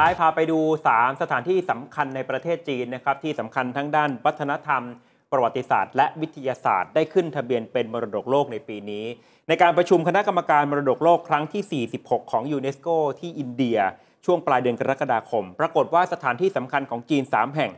ท้ายพาไปดู 3 สถานที่สำคัญในประเทศจีนนะครับที่สำคัญทั้งด้านวัฒนธรรม ประวัติศาสตร์และวิทยาศาสตร์ ได้ขึ้นทะเบียนเป็นมรดกโลกในปีนี้ ในการประชุมคณะกรรมการมรดกโลกครั้งที่ 46 ของยูเนสโก ที่อินเดีย ช่วงปลายเดือนกรกฎาคม ปรากฏว่าสถานที่สำคัญของจีน 3 แห่ง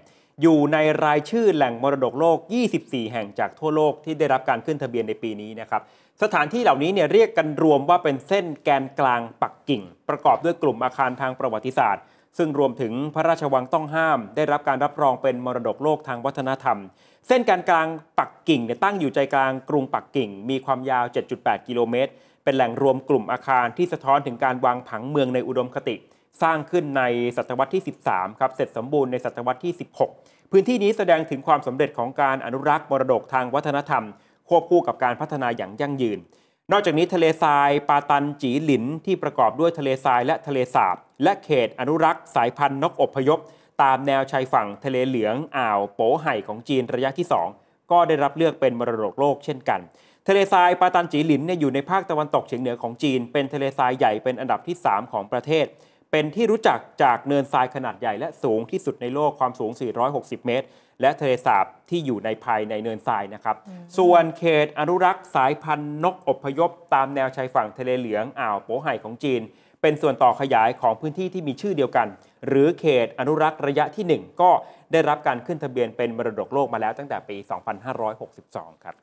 อยู่ในรายชื่อแหล่งมรดกโลก 24 แห่งจากทั่วโลกที่ได้รับการขึ้นทะเบียนในปีนี้นะครับสถานที่เหล่านี้เนี่ยเรียกกันรวมว่าเป็นเส้นแกนกลางปักกิ่ง ประกอบด้วยกลุ่มอาคารทางประวัติศาสตร์ ซึ่งรวมถึงพระราชวังต้องห้าม ได้รับการรับรองเป็นมรดกโลกทางวัฒนธรรม เส้นแกนกลางปักกิ่งเนี่ยตั้งอยู่ใจกลางกรุงปักกิ่ง มีความยาว 7.8 กิโลเมตรเป็นแหล่งรวมกลุ่มอาคารที่สะท้อนถึงการวางผังเมืองในอุดมคติสร้างขึ้นในศตวรรษที่ 13 ครับเสร็จสมบูรณ์ในศตวรรษที่ 16 พื้นที่นี้แสดงถึงความสำเร็จของการอนุรักษ์มรดกทางวัฒนธรรม ควบคู่กับการพัฒนาอย่างยั่งยืน นอกจากนี้ทะเลทรายปาตันจีหลินที่ประกอบด้วยทะเลทรายและทะเลสาบและเขตอนุรักษ์สายพันธุ์นกอบพยพ ตามแนวชายฝั่งทะเลเหลืองอ่าวโปไห่ของจีนระยะที่ 2 ก็ได้รับเลือกเป็นมรดกโลกเช่นกันทะเลทรายปาตันจีหลินเนี่ยอยู่ในภาคตะวันตกเฉียงเหนือของจีน เป็นทะเลทรายใหญ่เป็นอันดับที่ 3 ของประเทศเป็นที่รู้จักจากเนินทรายขนาดใหญ่และสูงที่สุดในโลกความสูง 460 เมตร และทะเลสาบที่อยู่ในภายในเนินทรายนะครับ ส่วนเขตอนุรักษ์สายพันธุ์ นกอพยพตามแนวชายฝั่งทะเลเหลืองอ่าวโปไห่ของจีน เป็นส่วนต่อขยายของพื้นที่ที่มีชื่อเดียวกัน หรือเขตอนุรักษ์ระยะที่ 1 ก็ได้รับการขึ้นทะเบียนเป็นมรดกโลกมาแล้วตั้งแต่ปี 2562 ครับ